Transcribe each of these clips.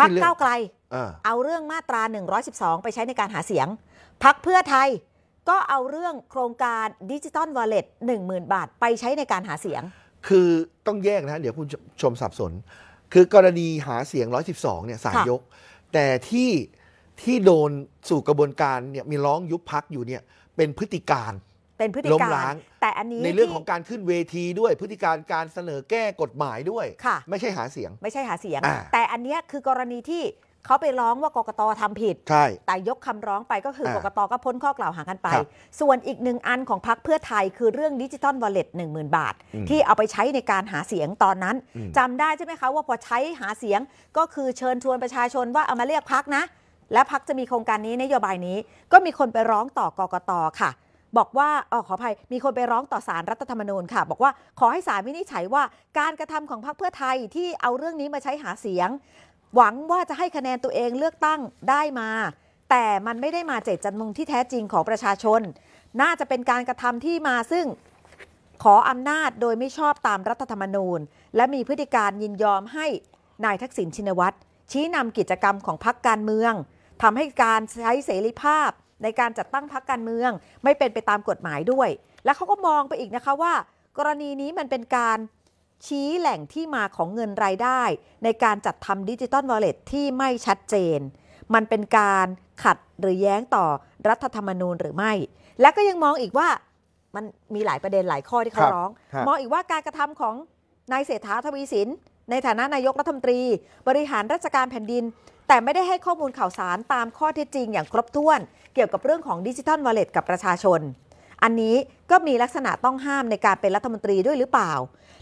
พักเก้าไกลเอาเรื่องมาตรา 112 ไปใช้ในการหาเสียง พักเพื่อไทย ก็เอาเรื่องโครงการดิจิตอลวอลเล็ตหนึ่งหมื่นบาทไปใช้ในการหาเสียง คือต้องแยกนะเดี๋ยวคุณชมสับสน คือกรณีหาเสียง 112เนี่ยสายยก แต่ที่ที่โดนสู่กระบวนการเนี่ยมีร้องยุบพักอยู่เนี่ยเป็นพฤติการเป็นพฤติการแต่อันนี้ในเรื่องของการขึ้นเวทีด้วยพฤติการการเสนอแก้กฎหมายด้วยไม่ใช่หาเสียง ไม่ใช่หาเสียง แต่อันนี้คือกรณีที่เขาไปร้องว่ากกตทำผิดแต่ยกคำร้องไปก็คือกกตก็พ้นข้อกล่าวหากันไป ส่วนอีกหนึ่งอันของพักเพื่อไทย คือเรื่องดิจิตอลวอลเล็ตหนึ่งหมื่นบาท ที่เอาไปใช้ในการหาเสียงตอนนั้นจำได้ใช่ไหมคะว่าพอใช้หาเสียงก็คือเชิญชวนประชาชนว่าเอามาเรียกพักนะ และพักจะมีโครงการนี้นโยบายนี้ ก็มีคนไปร้องต่อกกตค่ะบอกว่าอ๋อขออภัยมีคนไปร้องต่อสารรัฐธรรมนูญค่ะ บอกว่าขอให้สารวินิจฉัยว่าการกระทำของพรรคเพื่อไทยที่เอาเรื่องนี้มาใช้หาเสียง หวังว่าจะให้คะแนนตัวเองเลือกตั้งได้มา แต่มันไม่ได้มาเจตจำนงที่แท้จริงของประชาชน น่าจะเป็นการกระทำที่มาซึ่งขออำนาจโดยไม่ชอบตามรัฐธรรมนูญ และมีพฤติการยินยอมให้นายทักษิณชินวัตรชี้นำกิจกรรมของพรรคการเมืองทำให้การใช้เสรีภาพในการจัดตั้งพักการเมือง ไม่เป็นไปตามกฎหมายด้วย และเขาก็มองไปอีกนะคะว่า กรณีนี้มันเป็นการชี้แหล่งที่มาของเงินรายได้ ในการจัดทำดิจิตอลวอลเล็ตที่ไม่ชัดเจน มันเป็นการขัดหรือแย้งต่อรัฐธรรมนูญหรือไม่ และก็ยังมองอีกว่ามันมีหลายประเด็นหลายข้อที่เขาร้องมองอีกว่าการกระทำของนายเศรษฐาทวีสินในฐานะนายกรัฐมนตรี บริหารราชการแผ่นดินแต่ไม่ได้ให้ข้อมูลข่าวสารตามข้อเท็จจริงอย่างครบถ้วน เกี่ยวกับเรื่องของดิจิทัลวอลเล็ตกับประชาชน อันนี้ก็มีลักษณะต้องห้ามในการเป็นรัฐมนตรีด้วยหรือเปล่า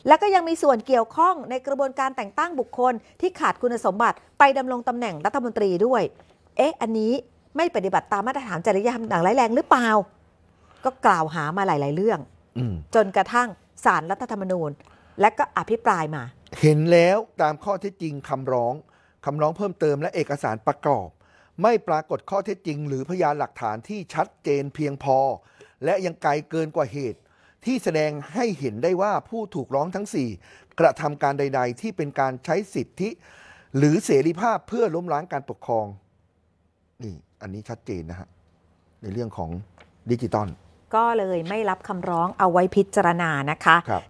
และก็ยังมีส่วนเกี่ยวข้องในกระบวนการแต่งตั้งบุคคล ที่ขาดคุณสมบัติไปดำรงตำแหน่งรัฐมนตรีด้วย เอ๊ะ อันนี้ไม่ปฏิบัติตามมาตรฐานจริยธรรมอย่างร้ายแรงหรือเปล่า ก็กล่าวหามาหลาย ๆ เรื่องจนกระทั่งสารรัฐธรรมนูญ และก็อภิปรายมา เห็นแล้วตามข้อเท็จจริงคำร้องคำร้องเพิ่มเติมและเอกสารประกอบ ไม่ปรากฏข้อเท็จจริงหรือพยานหลักฐานที่ชัดเจนเพียงพอ และยังไกลเกินกว่าเหตุ ที่แสดงให้เห็นได้ว่าผู้ถูกร้องทั้ง 4 กระทำการใด ๆที่เป็นการใช้สิทธิ หรือเสรีภาพเพื่อล้มล้างการปกครอง นี่อันนี้ชัดเจนนะฮะ ในเรื่องของดิจิตอลก็เลยไม่รับคำร้องเอาไว้พิจารณานะคะค